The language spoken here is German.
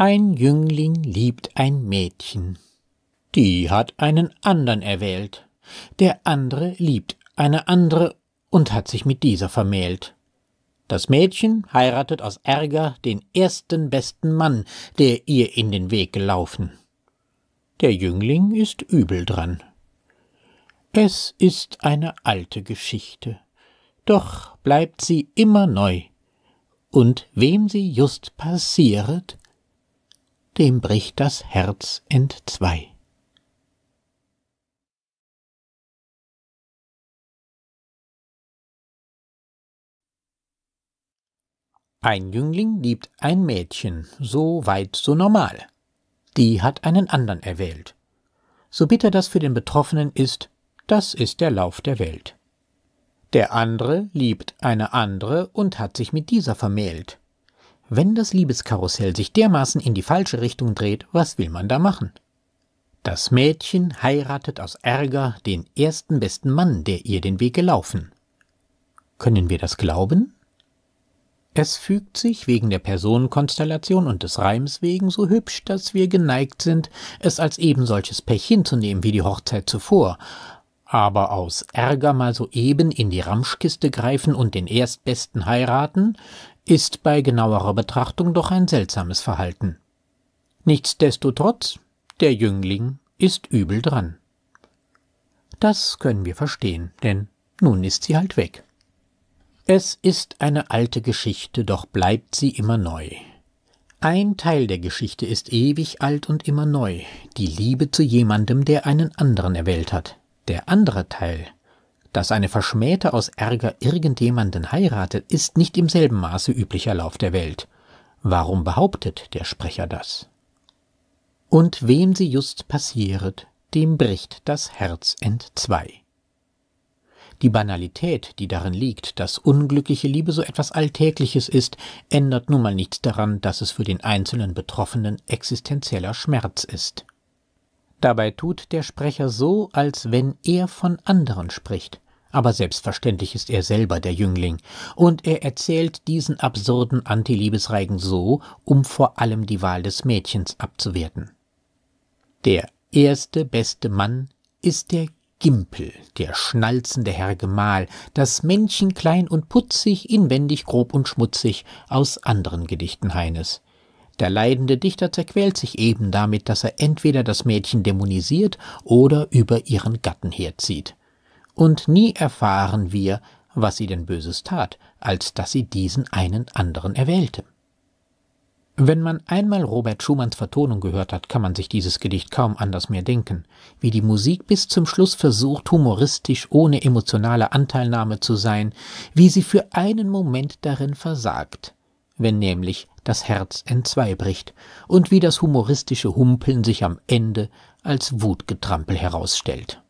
Ein Jüngling liebt ein Mädchen. Die hat einen andern erwählt. Der andere liebt eine andere und hat sich mit dieser vermählt. Das Mädchen heiratet aus Ärger den ersten besten Mann, der ihr in den Weg gelaufen. Der Jüngling ist übel dran. Es ist eine alte Geschichte, doch bleibt sie immer neu, und wem sie just passieret, dem bricht das Herz entzwei. Ein Jüngling liebt ein Mädchen, so weit, so normal. Die hat einen anderen erwählt. So bitter das für den Betroffenen ist, das ist der Lauf der Welt. Der andere liebt eine andere und hat sich mit dieser vermählt. Wenn das Liebeskarussell sich dermaßen in die falsche Richtung dreht, was will man da machen? Das Mädchen heiratet aus Ärger den ersten besten Mann, der ihr den Weg gelaufen. Können wir das glauben? Es fügt sich wegen der Personenkonstellation und des Reims wegen so hübsch, dass wir geneigt sind, es als eben solches Pech hinzunehmen wie die Hochzeit zuvor, aber aus Ärger mal soeben in die Ramschkiste greifen und den Erstbesten heiraten, ist bei genauerer Betrachtung doch ein seltsames Verhalten. Nichtsdestotrotz, der Jüngling ist übel dran. Das können wir verstehen, denn nun ist sie halt weg. Es ist eine alte Geschichte, doch bleibt sie immer neu. Ein Teil der Geschichte ist ewig alt und immer neu, die Liebe zu jemandem, der einen anderen erwählt hat. Der andere Teil dass eine Verschmähte aus Ärger irgendjemanden heiratet, ist nicht im selben Maße üblicher Lauf der Welt. Warum behauptet der Sprecher das? Und wem sie just passieret, dem bricht das Herz entzwei. Die Banalität, die darin liegt, dass unglückliche Liebe so etwas Alltägliches ist, ändert nun mal nichts daran, dass es für den einzelnen Betroffenen existenzieller Schmerz ist. Dabei tut der Sprecher so, als wenn er von anderen spricht, aber selbstverständlich ist er selber der Jüngling, und er erzählt diesen absurden Antiliebesreigen so, um vor allem die Wahl des Mädchens abzuwerten. Der erste beste Mann ist der Gimpel, der schnalzende Herr Gemahl, das Männchen klein und putzig, inwendig grob und schmutzig, aus anderen Gedichten Heines. Der leidende Dichter zerquält sich eben damit, dass er entweder das Mädchen dämonisiert oder über ihren Gatten herzieht und nie erfahren wir, was sie denn Böses tat, als dass sie diesen einen anderen erwählte. Wenn man einmal Robert Schumanns Vertonung gehört hat, kann man sich dieses Gedicht kaum anders mehr denken, wie die Musik bis zum Schluss versucht, humoristisch ohne emotionale Anteilnahme zu sein, wie sie für einen Moment darin versagt, wenn nämlich das Herz entzwei bricht, und wie das humoristische Humpeln sich am Ende als Wutgetrampel herausstellt.